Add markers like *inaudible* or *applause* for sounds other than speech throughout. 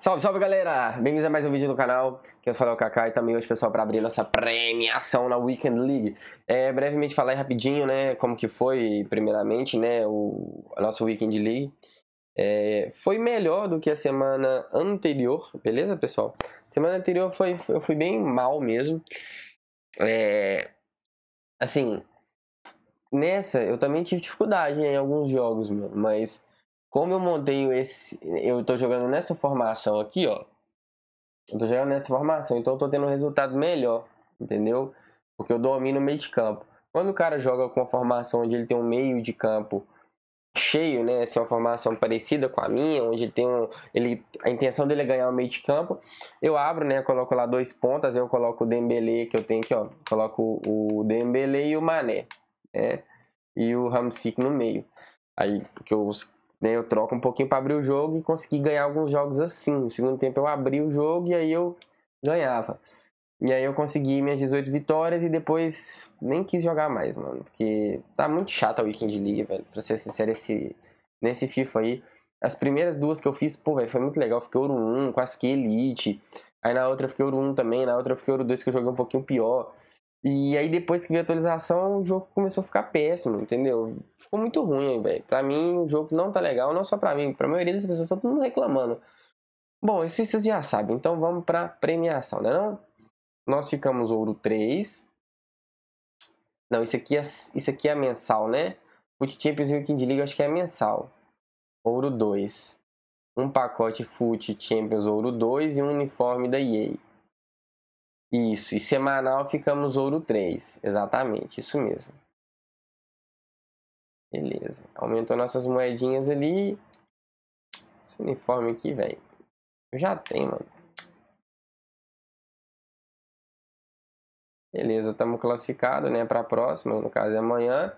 Salve, salve galera! Bem-vindos a mais um vídeo do canal, que eu sou o Kaká e também hoje, pessoal, para abrir nossa premiação na Weekend League. É, brevemente falar rapidinho, né, como que foi, primeiramente, né, o, a nossa Weekend League. É, foi melhor do que a semana anterior, beleza, pessoal? Semana anterior foi, foi eu fui bem mal mesmo. É, assim, nessa eu também tive dificuldade em alguns jogos, mas como eu montei esse. Eu estou jogando nessa formação aqui, ó. Eu tô jogando nessa formação, então eu tô tendo um resultado melhor, entendeu? Porque eu domino o meio de campo. Quando o cara joga com uma formação onde ele tem um meio de campo cheio, né? se assim, é uma formação parecida com a minha, onde ele tem um. Ele, a intenção dele é ganhar o meio de campo. Eu abro, né? Coloco lá dois pontas, eu coloco o Dembele que eu tenho aqui, ó. Coloco o Dembele e o Mané, né? E o Ramsic no meio. Aí, porque os, né? Eu troco um pouquinho para abrir o jogo e consegui ganhar alguns jogos assim. No segundo tempo eu abri o jogo e aí eu ganhava. E aí eu consegui minhas 18 vitórias e depois nem quis jogar mais, mano. Porque tá muito chata a Weekend League, velho. Pra ser sincero, esse, nesse FIFA aí. As primeiras duas que eu fiz, pô, velho, foi muito legal. Fiquei Ouro 1, quase que Elite. Aí na outra eu fiquei Ouro 1 também, na outra eu fiquei Ouro 2 que eu joguei um pouquinho pior. E aí depois que veio a atualização, o jogo começou a ficar péssimo, entendeu? Ficou muito ruim, velho. Pra mim, o jogo não tá legal, não só pra mim, pra maioria das pessoas, tá todo mundo reclamando. Bom, isso vocês já sabem, então vamos pra premiação, né não? Nós ficamos ouro 3. Não, isso aqui é, isso aqui é mensal, né? Foot Champions e o King League acho que é mensal. Ouro 2. Um pacote Foot Champions Ouro 2 e um uniforme da EA. Isso, e semanal ficamos ouro 3, exatamente, isso mesmo. Beleza, aumentou nossas moedinhas ali. Esse uniforme aqui, velho. Já tem, mano. Beleza, estamos classificados, né, para a próxima, no caso é amanhã.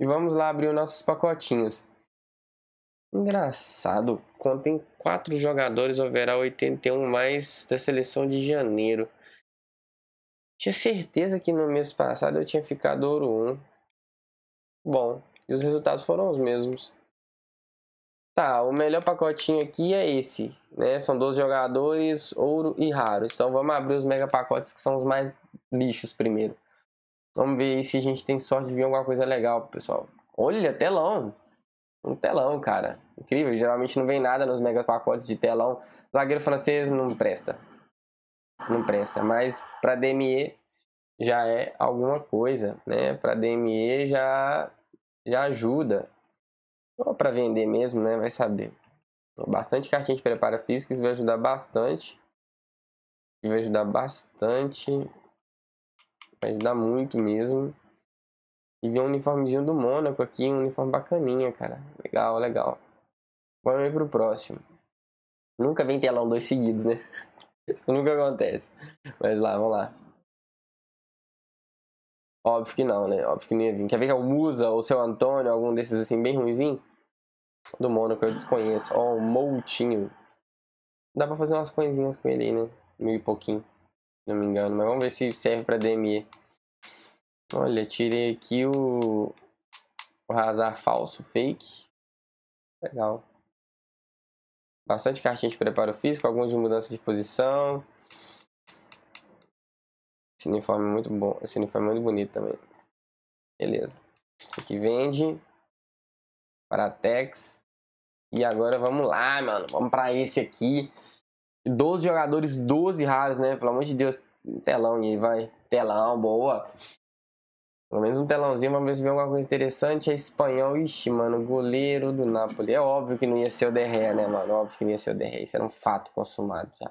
E vamos lá abrir os nossos pacotinhos. Engraçado, contém quatro jogadores haverá 81 mais da seleção de janeiro. Tinha certeza que no mês passado eu tinha ficado ouro 1. Bom, e os resultados foram os mesmos. Tá, o melhor pacotinho aqui é esse, né? São 12 jogadores, ouro e raro Então vamos abrir os mega pacotes que são os mais lixos primeiro. Vamos ver se a gente tem sorte de ver alguma coisa legal, pessoal. Olha, telão! Um telão, cara. Incrível, geralmente não vem nada nos mega pacotes de telão. Zagueiro francês não presta não presta. Mas para DME já é alguma coisa, né? Para DME já, já ajuda. Ou para vender mesmo, né? Vai saber. Então, bastante cartinha de preparo físico, isso vai ajudar bastante. Vai ajudar bastante. Vai ajudar muito mesmo. E vi um uniformezinho do Mônaco aqui, um uniforme bacaninha, cara. Legal, legal. Vamos ir pro próximo. Nunca vem telão dois seguidos, né? *laughs* Isso nunca acontece. Mas lá, vamos lá. Óbvio que não, né? Óbvio que não ia vir. Quer ver que é o Musa ou o seu Antônio, algum desses assim, bem ruimzinho? Do mono que eu desconheço. Ó, oh, o Moutinho. Dá pra fazer umas coisinhas com ele aí, né? Mil e pouquinho, se não me engano. Mas vamos ver se serve pra DME. Olha, tirei aqui o. O Razar falso, fake. Legal. Bastante cartinha de preparo físico, algumas mudanças de posição. Esse uniforme é muito bom. Esse uniforme é muito bonito também. Beleza. Isso aqui vende. Paratex. E agora vamos lá, mano. Vamos pra esse aqui. 12 jogadores, 12 raros, né? Pelo amor de Deus. Telão aí, vai. Telão, boa. Pelo menos um telãozinho, vamos ver se vem alguma coisa interessante. É espanhol, ixi, mano, goleiro do Napoli. É óbvio que não ia ser o Derré, né, mano? Óbvio que não ia ser o Derré. Isso era um fato consumado já.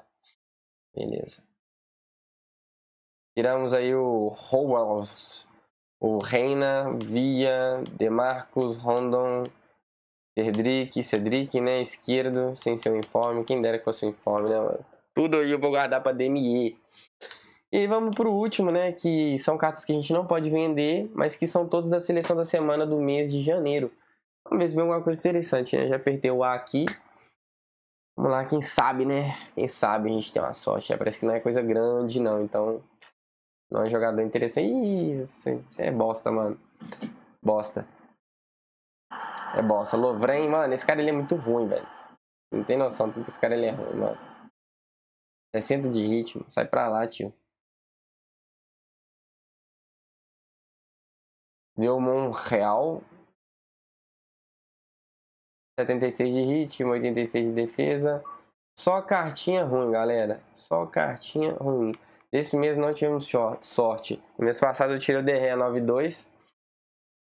Beleza. Tiramos aí o Howells, o Reina, Via, Demarcus Rondon, Cedric, Cedric, né? Esquerdo, sem seu informe. Quem dera que fosse o informe, né, mano? Tudo aí eu vou guardar pra DME. E vamos para o último, né? Que são cartas que a gente não pode vender, mas que são todas da seleção da semana do mês de janeiro. Vamos ver se vem alguma coisa interessante, né? Já apertei o A aqui. Vamos lá, quem sabe, né? Quem sabe a gente tem uma sorte. Né? parece que não é coisa grande, não. Então, não é jogador interessante. Isso é bosta, mano. Bosta. É bosta. Lovren, mano, esse cara ele é muito ruim, velho. Não tem noção do que esse cara ele é ruim, mano. 60 de ritmo. Sai pra lá, tio. Leomon Real. 76 de ritmo, 86 de defesa. Só cartinha ruim, galera. Só cartinha ruim. esse mês não tivemos sorte. No mês passado eu tirei o DRE 92.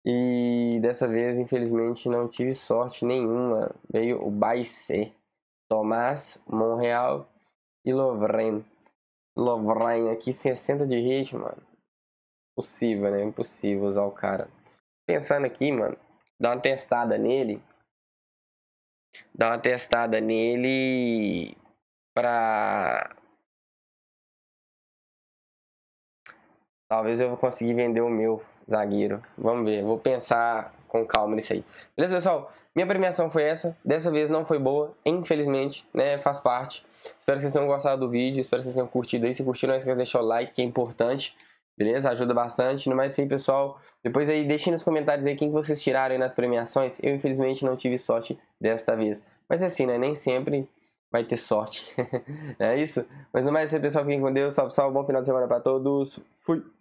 E dessa vez, infelizmente, não tive sorte nenhuma. Veio o Baissé, Tomás, Monreal e Lovren. Lovren aqui, 60 de ritmo, mano impossível né? Impossível usar o cara. Pensando aqui, mano, dá uma testada nele. Dá uma testada nele pra. Talvez eu vou conseguir vender o meu zagueiro. Vamos ver, vou pensar com calma nisso aí. Beleza, pessoal? Minha premiação foi essa. Dessa vez não foi boa, infelizmente, né? Faz parte. Espero que vocês tenham gostado do vídeo, espero que vocês tenham curtido aí. Se curtiram, não esqueça de deixar o like, que é importante. Beleza? Ajuda bastante. No mais sim, pessoal. Depois aí, deixem nos comentários aí quem que vocês tiraram aí nas premiações. Eu, infelizmente, não tive sorte desta vez. Mas é assim, né? Nem sempre vai ter sorte. *laughs* é isso? Mas no mais sim, pessoal. Fiquem com Deus. Salve, salve. Bom final de semana para todos. Fui!